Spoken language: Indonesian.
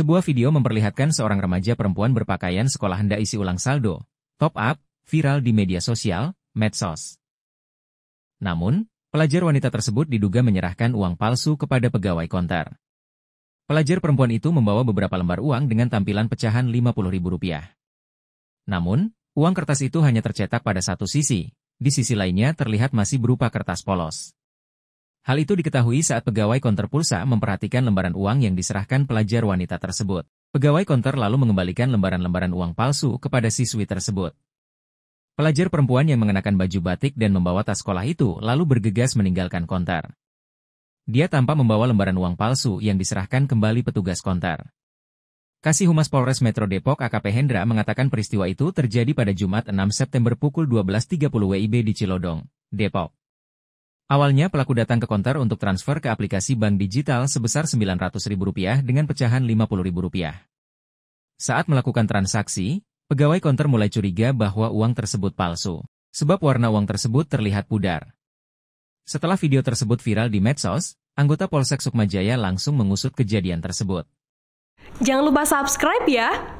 Sebuah video memperlihatkan seorang remaja perempuan berpakaian sekolah hendak isi ulang saldo, top up, viral di media sosial, medsos. Namun, pelajar wanita tersebut diduga menyerahkan uang palsu kepada pegawai konter. Pelajar perempuan itu membawa beberapa lembar uang dengan tampilan pecahan Rp50.000. Namun, uang kertas itu hanya tercetak pada satu sisi, di sisi lainnya terlihat masih berupa kertas polos. Hal itu diketahui saat pegawai konter pulsa memperhatikan lembaran uang yang diserahkan pelajar wanita tersebut. Pegawai konter lalu mengembalikan lembaran-lembaran uang palsu kepada siswi tersebut. Pelajar perempuan yang mengenakan baju batik dan membawa tas sekolah itu lalu bergegas meninggalkan konter. Dia tanpa membawa lembaran uang palsu yang diserahkan kembali petugas konter. Kasih Humas Polres Metro Depok AKP Hendra mengatakan peristiwa itu terjadi pada Jumat 6 September pukul 12.30 WIB di Cilodong, Depok. Awalnya pelaku datang ke konter untuk transfer ke aplikasi bank digital sebesar Rp900.000 dengan pecahan Rp50.000. Saat melakukan transaksi, pegawai konter mulai curiga bahwa uang tersebut palsu, sebab warna uang tersebut terlihat pudar. Setelah video tersebut viral di medsos, anggota Polsek Sukmajaya langsung mengusut kejadian tersebut. Jangan lupa subscribe ya!